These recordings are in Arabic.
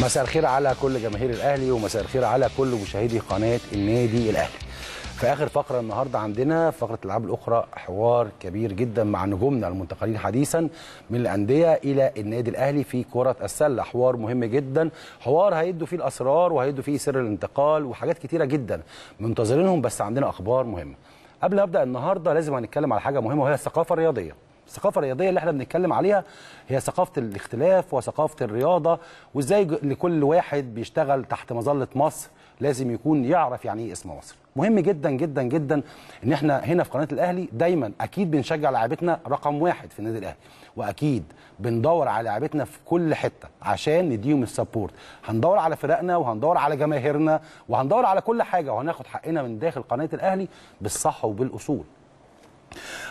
مساء الخير على كل جماهير الاهلي ومساء الخير على كل مشاهدي قناه النادي الاهلي في اخر فقره النهارده عندنا فقره الالعاب الاخرى حوار كبير جدا مع نجومنا المنتقلين حديثا من الانديه الى النادي الاهلي في كره السله حوار مهم جدا حوار هيدوا فيه الاسرار وهيدوا فيه سر الانتقال وحاجات كتيره جدا منتظرينهم بس عندنا اخبار مهمه قبل ابدا النهارده لازم هنتكلم على حاجه مهمه وهي الثقافه الرياضيه الثقافه الرياضيه اللي احنا بنتكلم عليها هي ثقافه الاختلاف وثقافه الرياضه وازاي لكل واحد بيشتغل تحت مظله مصر لازم يكون يعرف يعني ايه اسم مصر مهم جدا جدا جدا ان احنا هنا في قناه الاهلي دايما اكيد بنشجع لاعيبتنا رقم واحد في النادي الاهلي واكيد بندور على لاعيبتنا في كل حته عشان نديهم السبورت هندور على فرقنا وهندور على جماهيرنا وهندور على كل حاجه وهناخد حقنا من داخل قناه الاهلي بالصح وبالاصول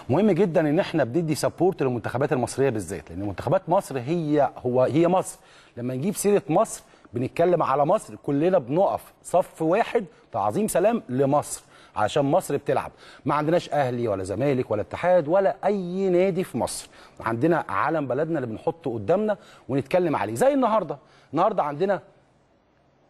مهم جدا ان احنا بندي سبورت للمنتخبات المصريه بالذات لان منتخبات مصر هي هو هي مصر لما نجيب سيره مصر بنتكلم على مصر كلنا بنقف صف واحد تعظيم سلام لمصر عشان مصر بتلعب ما عندناش اهلي ولا زمالك ولا اتحاد ولا اي نادي في مصر عندنا علم بلدنا اللي بنحطه قدامنا ونتكلم عليه زي النهارده النهارده عندنا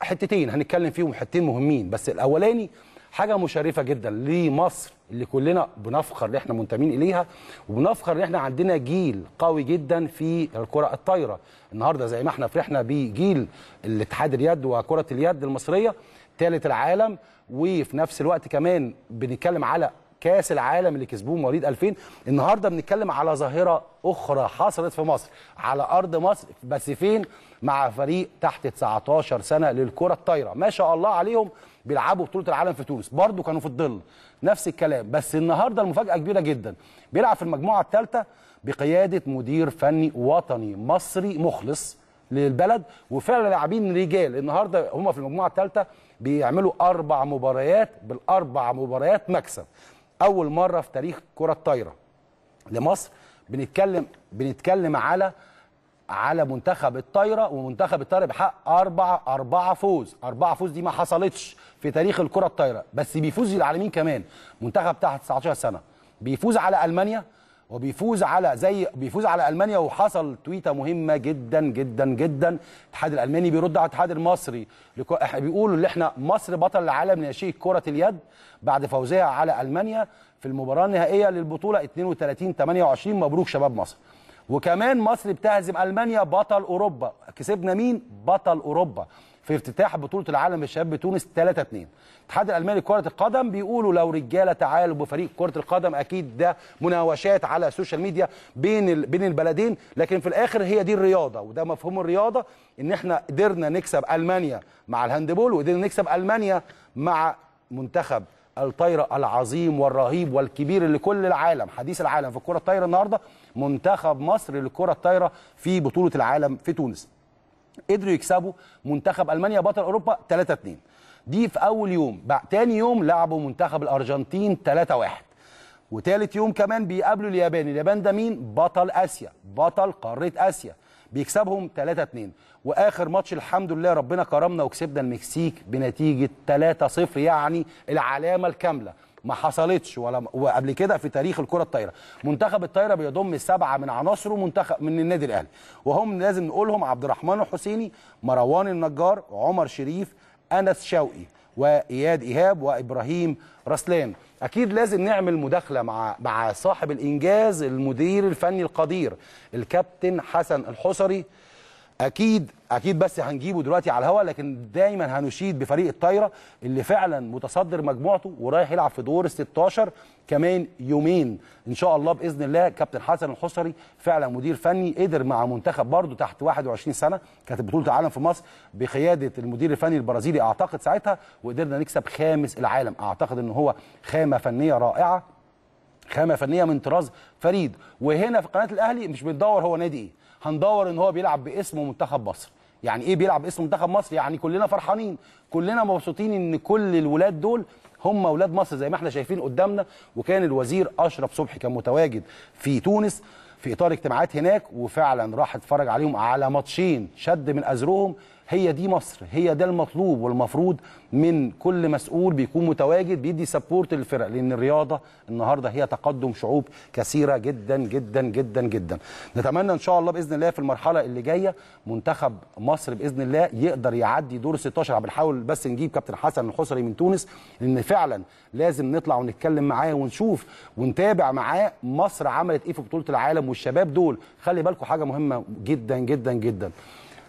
حتتين هنتكلم فيهم حتتين مهمين بس الاولاني حاجه مشرفه جدا لمصر اللي كلنا بنفخر ان احنا منتمين اليها وبنفخر ان احنا عندنا جيل قوي جدا في الكره الطايره النهارده زي ما احنا فرحنا بجيل الاتحاد اليد وكره اليد المصريه ثالث العالم وفي نفس الوقت كمان بنتكلم على كاس العالم اللي كسبوه مواليد 2000 النهارده بنتكلم على ظاهره اخرى حصلت في مصر على ارض مصر بس فين مع فريق تحت 19 سنه للكره الطايره ما شاء الله عليهم بيلعبوا بطوله العالم في تونس برضو كانوا في الظل نفس الكلام بس النهارده المفاجاه كبيره جدا بيلعب في المجموعه الثالثه بقياده مدير فني وطني مصري مخلص للبلد وفعلا لاعبين رجال النهارده هم في المجموعه الثالثه بيعملوا اربع مباريات بالاربع مباريات مكسب اول مره في تاريخ كره الطايره لمصر بنتكلم بنتكلم على على منتخب الطايره ومنتخب الطايره بحق اربع اربعه فوز اربعه فوز دي ما حصلتش في تاريخ الكره الطايره بس بيفوز العالمين كمان منتخب تحت 19 سنه بيفوز على المانيا وبيفوز على زي بيفوز على المانيا وحصل تويته مهمه جدا جدا جدا الاتحاد الالماني بيرد على الاتحاد المصري احنا بيقولوا ان احنا مصر بطل العالم لناشئ كره اليد بعد فوزها على المانيا في المباراه النهائيه للبطوله 32 28 مبروك شباب مصر وكمان مصر بتهزم المانيا بطل اوروبا كسبنا مين بطل اوروبا في افتتاح بطوله العالم للشباب بتونس 3 2 الاتحاد الالماني لكره القدم بيقولوا لو رجاله تعالوا بفريق كره القدم اكيد ده مناوشات على السوشيال ميديا بين بين البلدين لكن في الاخر هي دي الرياضه وده مفهوم الرياضه ان احنا قدرنا نكسب المانيا مع الهاندبول وقدرنا نكسب المانيا مع منتخب الطايره العظيم والرهيب والكبير لكل العالم حديث العالم في الكره الطايره النهارده منتخب مصر للكره الطايره في بطوله العالم في تونس قدروا يكسبوا منتخب المانيا بطل اوروبا 3 2 دي في اول يوم بعد تاني يوم لعبوا منتخب الارجنتين 3 1 وتالت يوم كمان بيقابلوا اليابان اليابان ده مين بطل اسيا بطل قاره اسيا بيكسبهم 3 2 واخر ماتش الحمد لله ربنا كرمنا وكسبنا المكسيك بنتيجه 3 0 يعني العلامه الكامله ما حصلتش ولا قبل كده في تاريخ الكره الطايره منتخب الطايره بيضم سبعه من عناصره منتخب من النادي الاهلي وهم لازم نقولهم عبد الرحمن الحسيني مروان النجار عمر شريف انس شوقي واياد ايهاب وابراهيم رسلان اكيد لازم نعمل مداخله مع مع صاحب الانجاز المدير الفني القدير الكابتن حسن الحصري اكيد اكيد بس هنجيبه دلوقتي على الهواء لكن دايما هنشيد بفريق الطايره اللي فعلا متصدر مجموعته ورايح يلعب في دور ال 16 كمان يومين ان شاء الله باذن الله كابتن حسن الحصري فعلا مدير فني قدر مع منتخب برضه تحت 21 سنه كانت بطوله العالم في مصر بقياده المدير الفني البرازيلي اعتقد ساعتها وقدرنا نكسب خامس العالم اعتقد ان هو خامه فنيه رائعه خامه فنيه من طراز فريد وهنا في قناه الاهلي مش بندور هو نادي ايه هندور ان هو بيلعب باسم منتخب مصر يعني ايه بيلعب باسم منتخب مصر يعني كلنا فرحانين كلنا مبسوطين ان كل الولاد دول هم اولاد مصر زي ما احنا شايفين قدامنا وكان الوزير اشرف صبحي كان متواجد في تونس في اطار اجتماعات هناك وفعلا راح اتفرج عليهم على ماتشين شد من ازرهم هي دي مصر هي ده المطلوب والمفروض من كل مسؤول بيكون متواجد بيدي سبورت للفرق لان الرياضه النهارده هي تقدم شعوب كثيره جدا جدا جدا جدا نتمنى ان شاء الله باذن الله في المرحله اللي جايه منتخب مصر باذن الله يقدر يعدي دور 16 بنحاول بس نجيب كابتن حسن الحصري من تونس لان فعلا لازم نطلع ونتكلم معاه ونشوف ونتابع معاه مصر عملت ايه في بطوله العالم والشباب دول خلي بالكم حاجه مهمه جدا جدا جدا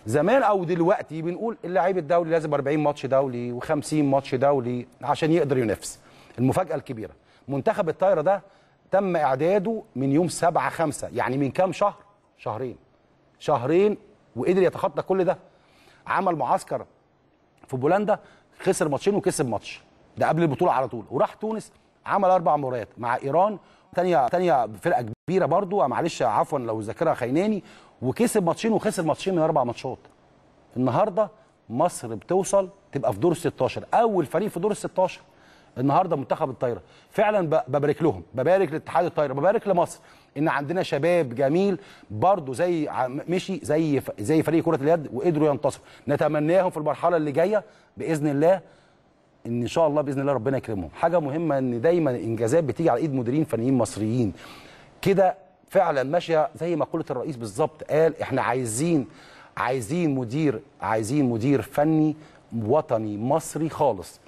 زمان او دلوقتي بنقول اللعيب الدولي لازم 40 ماتش دولي و50 ماتش دولي عشان يقدر ينافس المفاجاه الكبيره منتخب الطايره ده تم اعداده من يوم 7 5 يعني من كام شهر شهرين شهرين وقدر يتخطى كل ده عمل معسكر في بولندا خسر ماتشين وكسب ماتش ده قبل البطوله على طول وراح تونس عمل اربع مباريات مع ايران تانية تانية فرقه كبيره برضو آه، معلش عفوا لو الذاكره خيناني وكسب ماتشين وخسر ماتشين من اربع ماتشات النهارده مصر بتوصل تبقى في دور ال 16 اول فريق في دور ال 16 النهارده منتخب الطايره فعلا ببارك لهم ببارك لاتحاد الطايره ببارك لمصر ان عندنا شباب جميل برضه زي مشي زي زي فريق كره اليد وقدروا ينتصروا نتمناهم في المرحله اللي جايه باذن الله ان شاء الله باذن الله ربنا يكرمهم حاجه مهمه ان دايما الانجازات بتيجي على ايد مديرين فنيين مصريين كده فعلا ماشيه زي ما قلت الرئيس بالظبط قال احنا عايزين عايزين مدير عايزين مدير فني وطني مصري خالص